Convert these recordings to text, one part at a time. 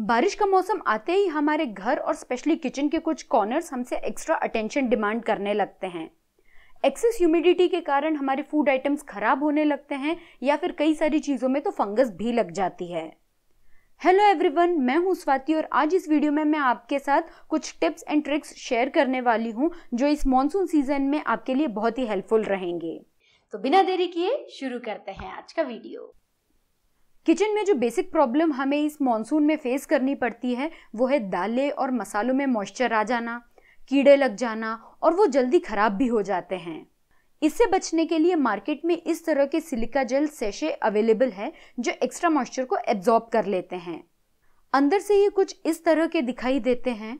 बारिश का मौसम आते ही हमारे घर और स्पेशली किचन के कुछ कॉर्नर्स हमसे एक्स्ट्रा अटेंशन डिमांड करने लगते हैं एक्सेस ह्यूमिडिटी के कारण हमारे फूड आइटम्स खराब होने लगते हैं या फिर कई सारी चीज़ों में तो फंगस भी लग जाती है हेलो एवरीवन मैं हूं स्वाति और आज इस वीडियो में मैं आपके साथ कुछ टिप्स एंड ट्रिक्स शेयर करने वाली हूं जो इस मॉनसून सीजन में आपके लिए बहुत ही हेल्पफुल रहेंगे तो बिना देरी किए शुरू करते हैं आज का वीडियो किचन में जो बेसिक प्रॉब्लम हमें इस मानसून में फेस करनी पड़ती है वो है दालें और मसालों में मॉइस्चर आ जाना कीड़े लग जाना और वो जल्दी खराब भी हो जाते हैं इससे बचने के लिए मार्केट में इस तरह के सिलिका जेल सेशे अवेलेबल है जो एक्स्ट्रा मॉइस्चर को एब्जॉर्ब कर लेते हैं अंदर से ये कुछ इस तरह के दिखाई देते हैं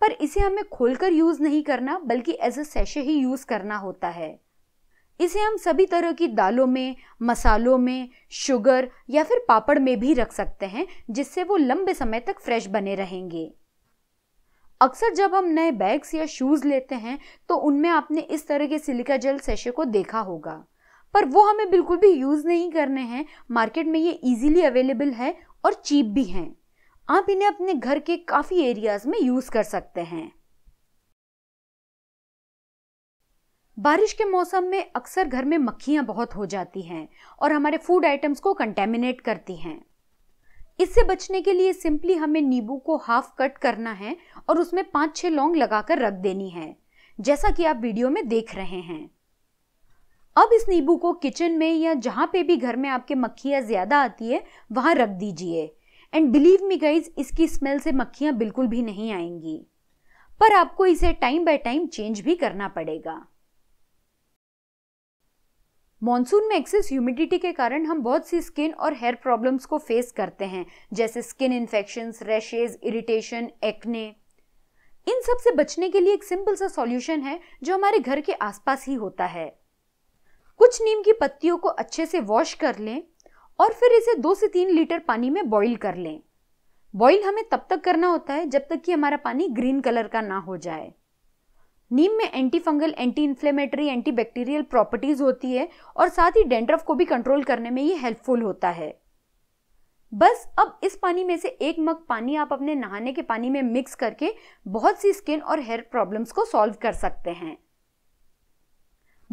पर इसे हमें खोलकर यूज़ नहीं करना बल्कि एज अ सेशे ही यूज़ करना होता है इसे हम सभी तरह की दालों में मसालों में शुगर या फिर पापड़ में भी रख सकते हैं जिससे वो लंबे समय तक फ्रेश बने रहेंगे अक्सर जब हम नए बैग्स या शूज़ लेते हैं तो उनमें आपने इस तरह के सिलिका जेल सेशे को देखा होगा पर वो हमें बिल्कुल भी यूज़ नहीं करने हैं मार्केट में ये इजीली अवेलेबल है और चीप भी हैं आप इन्हें अपने घर के काफ़ी एरियाज़ में यूज़ कर सकते हैं बारिश के मौसम में अक्सर घर में मक्खियां बहुत हो जाती हैं और हमारे फूड आइटम्स को कंटेमिनेट करती हैं इससे बचने के लिए सिंपली हमें नींबू को हाफ कट करना है और उसमें पांच छह लौंग लगाकर रख देनी है जैसा कि आप वीडियो में देख रहे हैं अब इस नींबू को किचन में या जहां पे भी घर में आपके मक्खियां ज़्यादा आती है वहां रख दीजिए एंड बिलीव मी गाइज इसकी स्मेल से मक्खियां बिल्कुल भी नहीं आएंगी पर आपको इसे टाइम बाय टाइम चेंज भी करना पड़ेगा मॉनसून में एक्सेस ह्यूमिडिटी के कारण हम बहुत सी स्किन और हेयर प्रॉब्लम्स को फेस करते हैं जैसे skin infection rashes irritation acne इन सब से बचने के लिए एक सिंपल सा सॉल्यूशन है जो हमारे घर के आसपास ही होता है कुछ नीम की पत्तियों को अच्छे से वॉश कर लें और फिर इसे दो से तीन लीटर पानी में बॉईल कर लें बॉईल हमें तब तक करना होता है जब तक कि हमारा पानी ग्रीन कलर का ना हो जाए नीम में anti fungal anti inflammatory anti bacterial properties होती है और साथ ही डेंड्रफ को भी कंट्रोल करने में ये हेल्पफुल होता है बस अब इस पानी में से एक मग पानी आप अपने नहाने के पानी में मिक्स करके बहुत सी स्किन और हेयर प्रॉब्लम्स को सॉल्व कर सकते हैं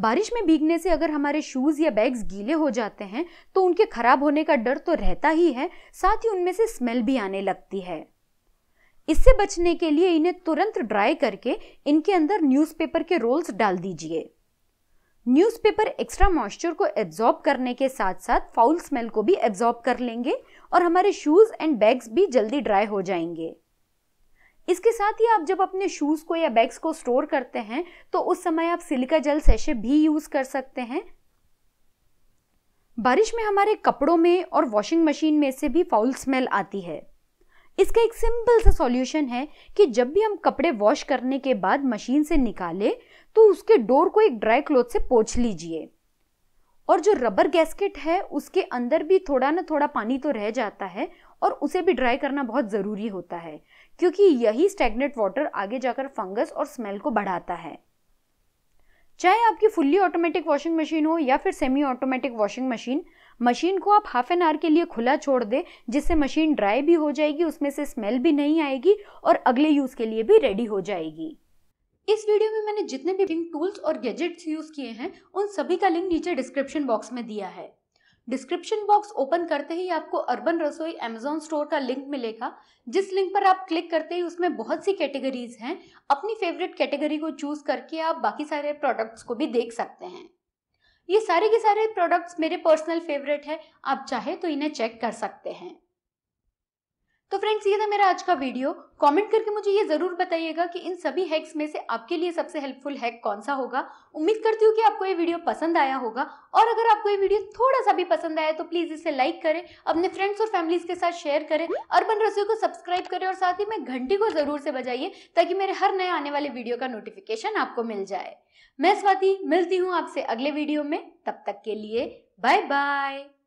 बारिश में भीगने से अगर हमारे शूज या बैग्स गीले हो जाते हैं तो उनके खराब होने का डर तो रहता ही है साथ ही उनमें से स्मेल भी आने लगती है इससे बचने के लिए इन्हें तुरंत ड्राई करके इनके अंदर न्यूज़पेपर के रोल्स डाल दीजिए न्यूज़पेपर एक्स्ट्रा मॉइस्चर को एब्जॉर्ब करने के साथ साथ फाउल स्मेल को भी एब्जॉर्ब कर लेंगे और हमारे शूज़ एंड बैग्स भी जल्दी ड्राई हो जाएंगे इसके साथ ही आप जब अपने शूज़ को या बैग्स को स्टोर करते हैं तो उस समय आप सिलिका जल सेशे भी यूज़ कर सकते हैं बारिश में हमारे कपड़ों में और वॉशिंग मशीन में से भी फाउल स्मेल आती है इसका एक सिंपल सा सॉल्यूशन है कि जब भी हम कपड़े वॉश करने के बाद मशीन से निकाले तो उसके डोर को एक ड्राई क्लोथ से पोछ लीजिए और जो रबर गैसकेट है उसके अंदर भी थोड़ा ना थोड़ा पानी तो रह जाता है और उसे भी ड्राई करना बहुत ज़रूरी होता है क्योंकि यही स्टेगनेट वाटर आगे जाकर फंगस और स्मेल को बढ़ाता है चाहे आपकी फुल्ली ऑटोमेटिक वॉशिंग मशीन हो या फिर semi automatic washing machine machine को आप हाफ एन आवर के लिए खुला छोड़ दें जिससे मशीन ड्राई भी हो जाएगी उसमें से स्मेल भी नहीं आएगी और अगले यूज़ के लिए भी रेडी हो जाएगी इस वीडियो में मैंने जितने भी टूल्स और गैजेट्स यूज़ किए हैं उन सभी का लिंक नीचे डिस्क्रिप्शन बॉक्स में दिया है डिस्क्रिप्शन बॉक्स ओपन करते ही आपको अर्बन रसोई अमेजोन स्टोर का लिंक मिलेगा जिस लिंक पर आप क्लिक करते ही उसमें बहुत सी कैटेगरीज हैं अपनी फेवरेट कैटेगरी को चूज करके आप बाकी सारे प्रोडक्ट्स को भी देख सकते हैं ये सारे के सारे प्रोडक्ट्स मेरे पर्सनल फेवरेट है आप चाहे तो इन्हें चेक कर सकते हैं तो फ्रेंड्स ये था मेरा आज का वीडियो कमेंट करके मुझे ये ज़रूर बताइएगा कि इन सभी हैक्स में से आपके लिए सबसे हेल्पफुल हैक कौन सा होगा उम्मीद करती हूँ कि आपको ये वीडियो पसंद आया होगा और अगर आपको ये वीडियो थोड़ा सा भी पसंद आया तो प्लीज़ इसे लाइक करें अपने फ्रेंड्स और फैमिलीज के साथ शेयर करें अर्बन रसोई को सब्सक्राइब करें और साथ ही में घंटी को ज़रूर से बजाइए ताकि मेरे हर नए आने वाले वीडियो का नोटिफिकेशन आपको मिल जाए मैं स्वाति मिलती हूँ आपसे अगले वीडियो में तब तक के लिए बाय बाय